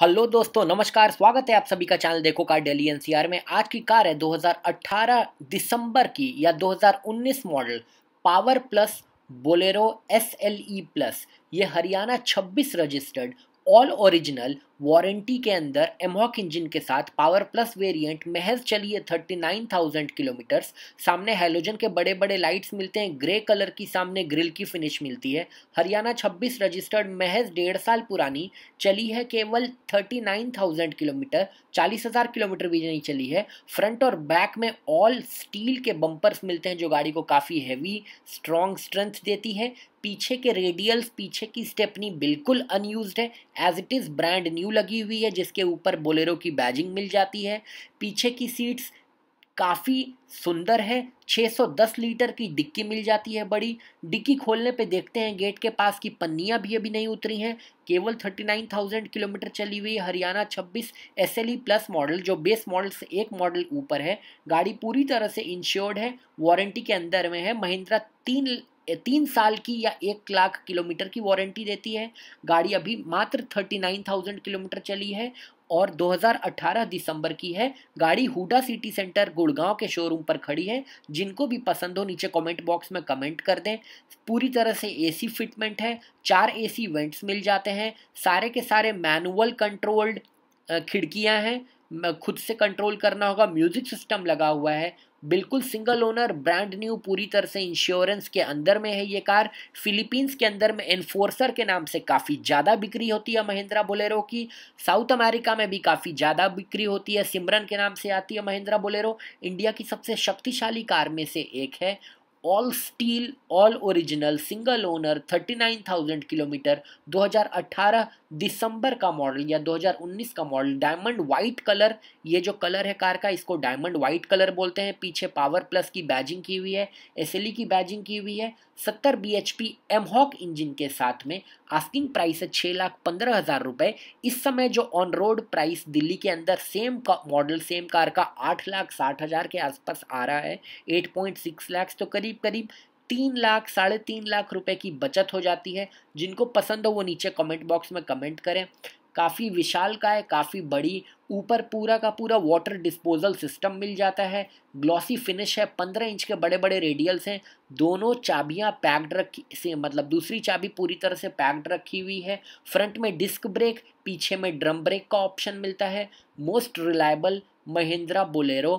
hello दोस्तों नमस्कार स्वागत है आप सभी का चैनल देखो कार डेली एनसीआर में आज की कार है 2018 दिसंबर की या 2019 model power plus Bolero S L E plus ये Haryana 26 registered all original warranty के अंदर एमहॉक इंजन के साथ पावर प्लस वेरिएंट महज चलिए 39,000 किलोमीटर्स सामने हेलोजन के बड़े बड़े लाइट्स मिलते हैं ग्रे कलर की सामने ग्रिल की फिनिश मिलती है हरियाणा 26 रजिस्टर्ड महज डेढ़ साल पुरानी चली है केवल 39,000 किलोमीटर 40,000 किलोमीटर भी नहीं चली है फ्रंट और बैक में ऑल स्टील के बम्पर्स मिलते हैं जो गाड़ी को काफ़ी हैवी स्ट्रॉन्ग स्ट्रेंथ देती है पीछे के रेडियल्स पीछे की स्टेपनी बिल्कुल अनयूज है as it is brand new यू लगी हुई है जिसके ऊपर बोलेरो की बैजिंग मिल जाती है पीछे की सीट्स काफ़ी सुंदर है 610 लीटर की डिक्की मिल जाती है बड़ी डिक्की खोलने पे देखते हैं गेट के पास की पन्नियां भी अभी नहीं उतरी हैं केवल 39,000 किलोमीटर चली हुई हरियाणा 26 एस प्लस मॉडल जो बेस मॉडल से एक मॉडल ऊपर है गाड़ी पूरी तरह से इंश्योर्ड है वारंटी के अंदर में है महिंद्रा तीन तीन साल की या एक लाख किलोमीटर की वारंटी देती है गाड़ी अभी मात्र थर्टी नाइन थाउजेंड किलोमीटर चली है और 2018 दिसंबर की है गाड़ी हुडा सिटी सेंटर गुड़गांव के शोरूम पर खड़ी है जिनको भी पसंद हो नीचे कमेंट बॉक्स में कमेंट कर दें पूरी तरह से एसी फिटमेंट है चार एसी वेंट्स मिल जाते हैं सारे के सारे मैनुअल कंट्रोल्ड खिड़कियां हैं खुद से कंट्रोल करना होगा म्यूजिक सिस्टम लगा हुआ है बिल्कुल सिंगल ओनर ब्रांड न्यू पूरी तरह से इंश्योरेंस के अंदर में है ये कार फिलीपींस के अंदर में एनफोर्सर के नाम से काफ़ी ज़्यादा बिक्री होती है महिंद्रा बोलेरो की साउथ अमेरिका में भी काफ़ी ज़्यादा बिक्री होती है सिमरन के नाम से आती है महिंद्रा बोलेरो इंडिया की सबसे शक्तिशाली कार में से एक है all steel all original single owner 39,000 kilometre 2018 दिसंबर का मॉडल या 2019 का मॉडल डायमंड वाइट कलर ये जो कलर है कार का इसको डायमंड वाइट कलर बोलते हैं पीछे पावर प्लस की बैजिंग की हुई है एस e की बैजिंग की हुई है 70 B H P mHawk engine के साथ में आस्किंग प्राइस है छः लाख पंद्रह हज़ार रुपये इस समय जो ऑन रोड प्राइस दिल्ली के अंदर सेम का मॉडल सेम कार का आठ लाख साठ हज़ार के आसपास आ रहा है एट पॉइंट सिक्स लैक्स तो करीब करीब करीब तीन लाख साढ़े तीन लाख रुपए की बचत हो जाती है जिनको पसंद हो वो नीचे कमेंट बॉक्स में कमेंट करें काफ़ी विशाल का है काफ़ी बड़ी ऊपर पूरा का पूरा वाटर डिस्पोजल सिस्टम मिल जाता है ग्लॉसी फिनिश है पंद्रह इंच के बड़े बड़े रेडियल्स हैं दोनों चाबियां पैक्ड रखी से मतलब दूसरी चाबी पूरी तरह से पैक्ड रखी हुई है फ्रंट में डिस्क ब्रेक पीछे में ड्रम ब्रेक का ऑप्शन मिलता है most reliable Mahindra Bolero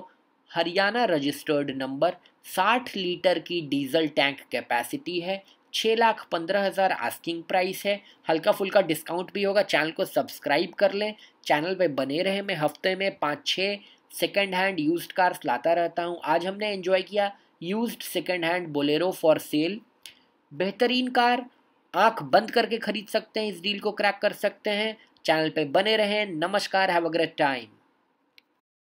Haryana registered number 60 litre की डीजल टैंक कैपेसिटी है छः लाख पंद्रह हज़ार आस्किंग प्राइस है हल्का फुल्का डिस्काउंट भी होगा चैनल को सब्सक्राइब कर लें चैनल पे बने रहें मैं हफ्ते में पाँच छः सेकेंड हैंड यूज्ड कार्स लाता रहता हूँ आज हमने एंजॉय किया used second hand Bolero for sale बेहतरीन कार आंख बंद करके खरीद सकते हैं इस डील को क्रैक कर सकते हैं चैनल पे बने रहें नमस्कार हैव अ ग्रेट टाइम